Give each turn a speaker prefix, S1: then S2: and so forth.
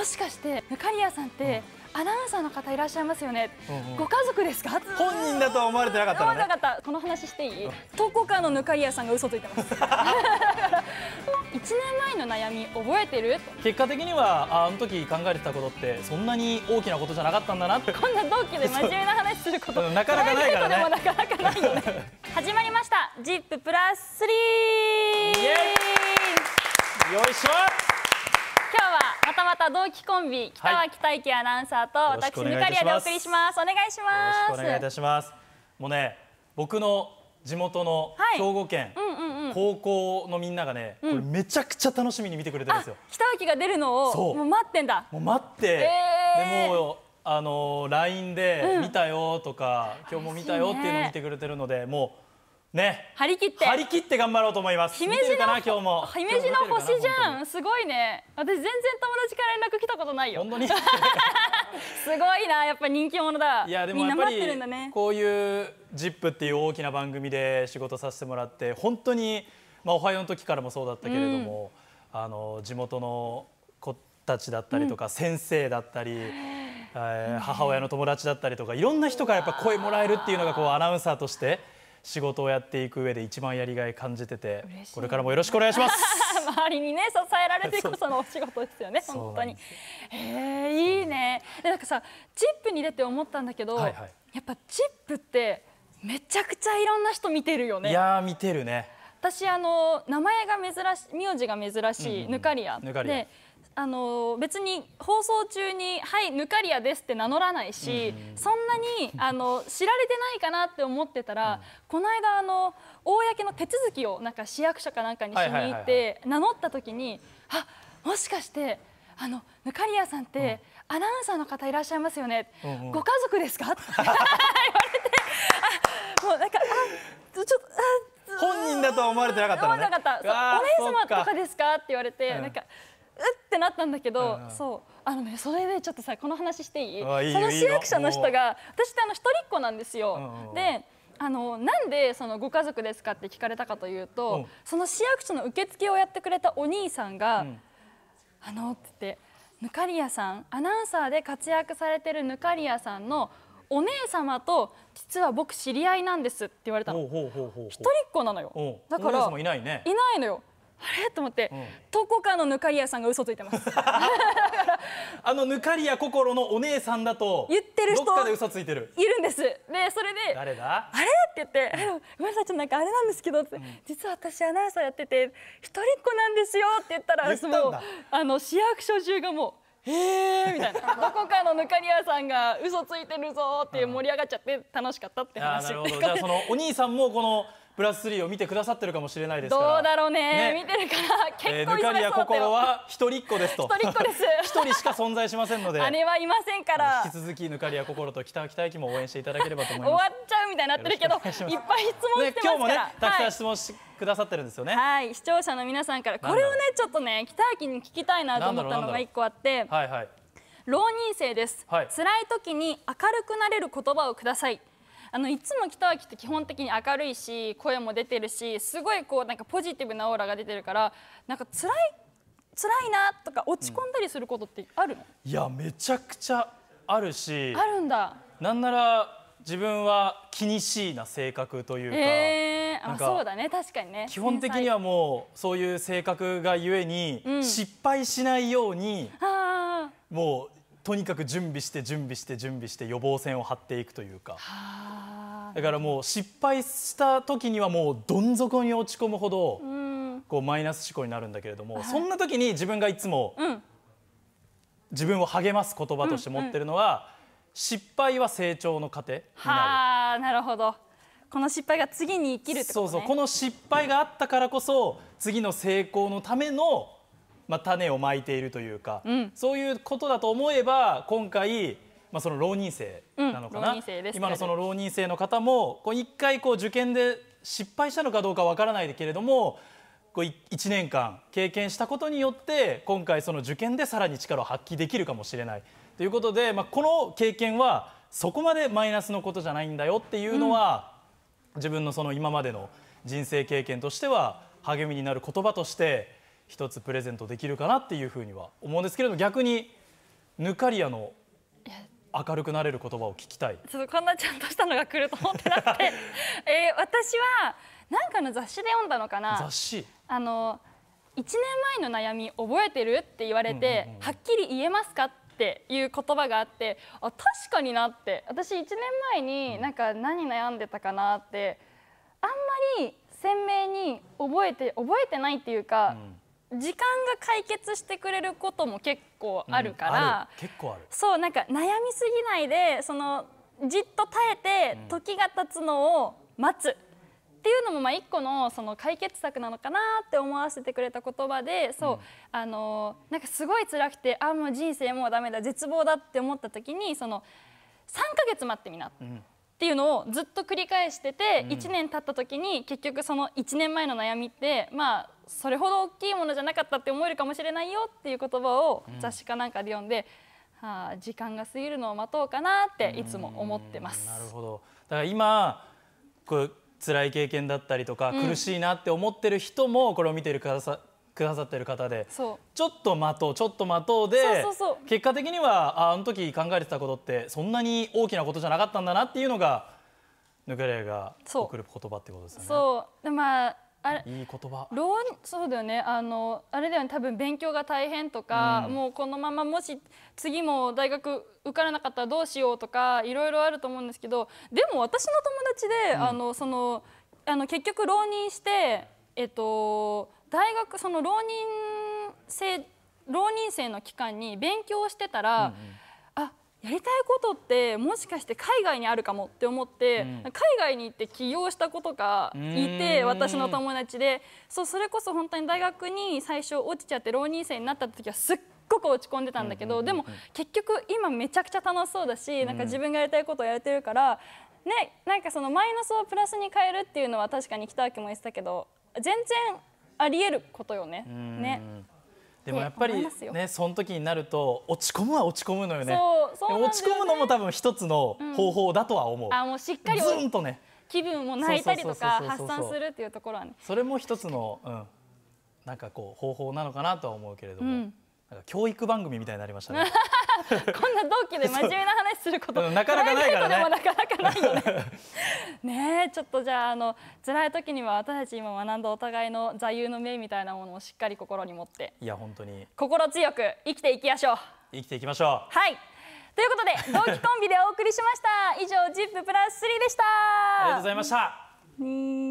S1: もしかして忽滑谷さんってアナウンサーの方いらっしゃいますよね、うんうん、ご家族ですか本人だ
S2: とは思われてなかったの、ね、なかっ
S1: たこの話していい、うん、投稿のぬかりやさんが嘘ついてます1 年前の悩み覚えてる
S2: 結果的にはあの時考えてたことってそんなに大きなことじゃなかったんだなってこんな同期で真面目な話することなかなかないからねでもな
S1: かなかないよね 始まりました ZIP プラス3よ
S2: いしょ
S1: またまた同期コンビ北脇大輝アナウンサーと、私ぬかりやでお送りしますお願いしますよろしくお願いい
S2: たしますもうね僕の地元の兵庫県、高校のみんながね、これめちゃくちゃ楽しみに見てくれてるんですよ
S1: 北脇が出るのをそうもう待ってんだもう
S2: 待って、でもあの LINE で見たよとか、今日も見たよっていうのを見てくれてるのでもうね、
S1: 張り切って張り切
S2: って頑張ろうと思います姫路の今日も姫路の星じ
S1: ゃんすごいね私全然友達から連絡来たことないよ本当に すごいなやっぱ人気者だいやでもやっぱり
S2: こういう「ZIP!」っていう大きな番組で仕事させてもらって本当にまあおはようの時からもそうだったけれども、うん、あの地元の子たちだったりとか、うん、先生だったり。母親の友達だったりとかいろんな人からやっぱ声もらえるっていうのがこうアナウンサーとして仕事をやっていく上で一番やりがい感じててこれからもよろしくお願いします
S1: 周りにね支えられてこそのお仕事ですよね本当にええいいねでなんかさチップに出て思ったんだけど、はいはい、やっぱチップってめちゃくちゃいろんな人見てるよねいや
S2: 見てるね
S1: 私あの名前が珍しい名字が珍しい、うんうん、ぬかりやであの別に放送中に「はいぬかりやです」って名乗らないし、うん、そんなにあの知られてないかなって思ってたら、うん、この間あの公の手続きをなんか市役所かなんかにしに行って名乗った時に「あもしかしてあのぬかりやさんって、アナウンサーの方いらっしゃいますよね、うんうん、ご家族ですか?」って言われてあもうなんかあちょっと
S2: 本人だとは思われてなかったね、思わなかった「お姉様とかで
S1: すか?」って言われて、うん、なんか。ってなったんだけど、うん、そうあのねそれでちょっとさこの話していいその市役所の人が私ってあの一人っ子なんですよ。であのなんでそのご家族ですかって聞かれたかというと、その市役所の受付をやってくれたお兄さんが「うん、あの」って言って「ぬかりやさんアナウンサーで活躍されてるぬかりやさんのお姉様と実は僕知り合いなんです」って言われたの一人っ子なのよだからいない,、ね、いないのよあれと思って、どこかのぬかりやさんが嘘ついてます
S2: あのぬかりや心のお姉さんだと言ってる人どっかで嘘ついてる
S1: いるんですでそれで誰だあれって言ってごめんなさいちょっとなんかあれなんですけどうん、実は私アナウンサーやってて一人っ子なんですよって言ったらもうあの市役所中がもうへーみたいな どこかのぬかり屋さんが嘘ついてるぞっていう盛り上がっちゃって楽しかったって話なるほどじゃあそのお
S2: 兄さんもこのプラス3を見てくださってるかもしれないですからどうだ
S1: ろうね、ね、見てるから結構、えー、ぬかりや心は
S2: 一人っ子ですと一人っ子です一人しか存在しませんので姉
S1: はいませんから引き
S2: 続きぬかりや心と北北駅も応援していただければと思います終
S1: わっちゃうみたいになってるけどいっぱい質問してますから、ね、今日もねたくさん質
S2: 問し、はいくださってるんですよね
S1: はい視聴者の皆さんからこれをねちょっとね北秋に聞きたいなと思ったのが一個あってはいはい浪人生です、はい、辛い時に明るくなれる言葉をくださいあのいつも北脇って基本的に明るいし声も出てるしすごいこうなんかポジティブなオーラが出てるからなんか辛い辛いなとか落ち込んだりすることってあるの、
S2: いやめちゃくちゃあるしあるんだなんなら自分は気にしいな性格というか,、えー、あそうだ
S1: ね確かにね基本的には
S2: もうそういう性格がゆえに、うん、失敗しないようにもうとにかく準備して準備して準備して予防線を張っていくというか。はあだからもう失敗した時にはもうどん底に落ち込むほどこうマイナス思考になるんだけれども、はい、そんな時に自分がいつも自分を励ます言葉として持ってるのは、うんうん、失敗は成長の糧
S1: になる。なるほどこの失敗が次に生きる、ね、そうそうこの
S2: 失敗があったからこそ次の成功のための、まあ、種をまいているというか、
S1: うん、そういう
S2: ことだと思えば今回まあ、その浪人生なのかな、うん、今のその浪人生の方もこう一回こう受験で失敗したのかどうかわからないけれどもこう1年間経験したことによって今回その受験でさらに力を発揮できるかもしれないということで、まあ、この経験はそこまでマイナスのことじゃないんだよっていうのは、うん、自分のその今までの人生経験としては励みになる言葉として一つプレゼントできるかなっていうふうには思うんですけれども逆にヌカリアの明るくなれる言葉を聞きたい
S1: ちょっとこんなちゃんとしたのが来ると思ってなくて、えー、私は何かの雑誌で読んだのかな雑誌あの1年前の悩み覚えてるって言われて、うんうんうん、はっきり言えますかっていう言葉があってあ確かになって私1年前になんか何悩んでたかなってあんまり鮮明に覚えて覚えてないっていうか、うん時間が解決してくれることも結構あるから、うん、結構あるそうなんか悩みすぎないでそのじっと耐えて時が経つのを待つ。っていうのもまあ一個のその解決策なのかなって思わせてくれた言葉でそう、うん、あのなんかすごい辛くてあもう人生もうだめだ絶望だって思った時にその3か月待ってみなっていうのをずっと繰り返してて、1年経った時に結局その1年前の悩みってまあそれほど大きいものじゃなかったって思えるかもしれないよっていう言葉を雑誌かなんかで読んで、うん、はあ、時間が過ぎるのを待とうかなっていつも思ってます。なる
S2: ほどだから今こう辛い経験だったりとか、苦しいなって思ってる人もこれを見てるくださくださってる方でちょっと待とうちょっと待とうで結果的にはああの時考えてたことってそんなに大きなことじゃなかったんだなっていうのがヌクレが送る言葉ってことですよね。
S1: そうまああれいい言葉老そうだよねあのあれだよね多分勉強が大変とか、うん、もうこのままもし次も大学受からなかったらどうしようとかいろいろあると思うんですけどでも私の友達で、うん、あのそのあの結局浪人してえっと大学その浪人生浪人生の期間に勉強してたら、うんうんやりたいことってもしかして海外にあるかもって思って、うん、海外に行って起業した子とかいて私の友達でそうそれこそ本当に大学に最初落ちちゃって浪人生になった時はすっごく落ち込んでたんだけど、でも結局今めちゃくちゃ楽しそうだしなんか自分がやりたいことをやれてるから、ね、なんかそのマイナスをプラスに変えるっていうのは確かに北脇も言ってたけど全然ありえることよね。ね
S2: でもやっぱりねその時になると落ち込むは落ち込むのよね、ね、落ち込むのも多分一つの方法だとは思う、うん、あもう
S1: しっかりずんとね気分も泣いたりとか発散するっていうところは、ね、
S2: それも一つの、うん、なんかこう方法なのかなとは思うけれども、うん、なんか教育番組みたいになりましたね
S1: こんな同期で真面目な話すること なかなかないからね。なかなかないよね。ねちょっとじゃああの辛い時には私たち今学んだお互いの座右の銘みたいなものをしっかり心に持って。
S2: いや本当に。
S1: 心強く生きていきましょう。生きていきましょう。はい。ということで同期コンビでお送りしました。以上ジッププラス3でした。ありがとうございました。うん